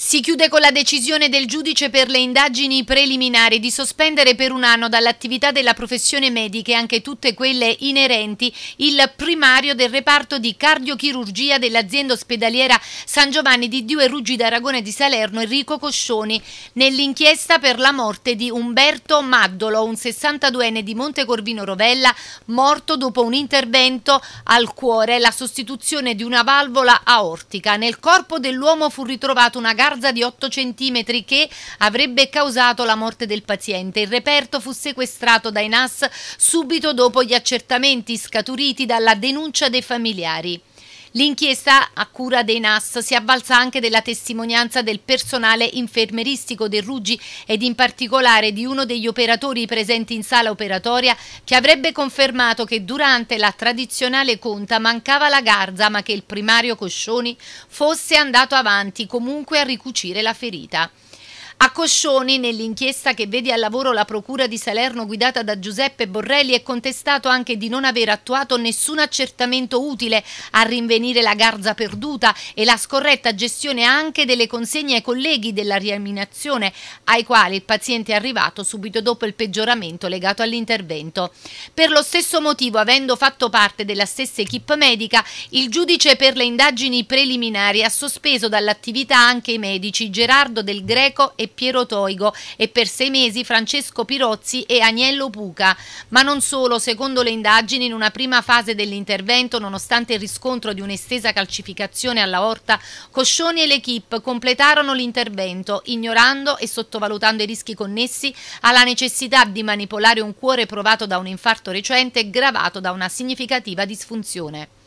Si chiude con la decisione del giudice per le indagini preliminari di sospendere per un anno dall'attività della professione medica e anche tutte quelle inerenti il primario del reparto di cardiochirurgia dell'azienda ospedaliera San Giovanni di Dio e Ruggida Aragone di Salerno Enrico Coscioni nell'inchiesta per la morte di Umberto Maddolo, un 62enne di Monte Corvino Rovella, morto dopo un intervento al cuore, e la sostituzione di una valvola aortica. Nel corpo dell'uomo fu ritrovato una gara garza di 8 cm che avrebbe causato la morte del paziente. Il reperto fu sequestrato dai NAS subito dopo gli accertamenti scaturiti dalla denuncia dei familiari. L'inchiesta a cura dei NAS si avvalsa anche della testimonianza del personale infermeristico del Ruggi ed in particolare di uno degli operatori presenti in sala operatoria che avrebbe confermato che durante la tradizionale conta mancava la garza ma che il primario Coscioni fosse andato avanti comunque a ricucire la ferita. A Coscioni, nell'inchiesta che vede al lavoro la Procura di Salerno guidata da Giuseppe Borrelli, è contestato anche di non aver attuato nessun accertamento utile a rinvenire la garza perduta e la scorretta gestione anche delle consegne ai colleghi della rieminazione, ai quali il paziente è arrivato subito dopo il peggioramento legato all'intervento. Per lo stesso motivo, avendo fatto parte della stessa equip medica, il giudice per le indagini preliminari ha sospeso dall'attività anche i medici Gerardo Del Greco e Piero Toigo e per sei mesi Francesco Pirozzi e Agnello Puca. Ma non solo, secondo le indagini, in una prima fase dell'intervento, nonostante il riscontro di un'estesa calcificazione all'aorta, Coscioni e l'equipe completarono l'intervento, ignorando e sottovalutando i rischi connessi alla necessità di manipolare un cuore provato da un infarto recente gravato da una significativa disfunzione.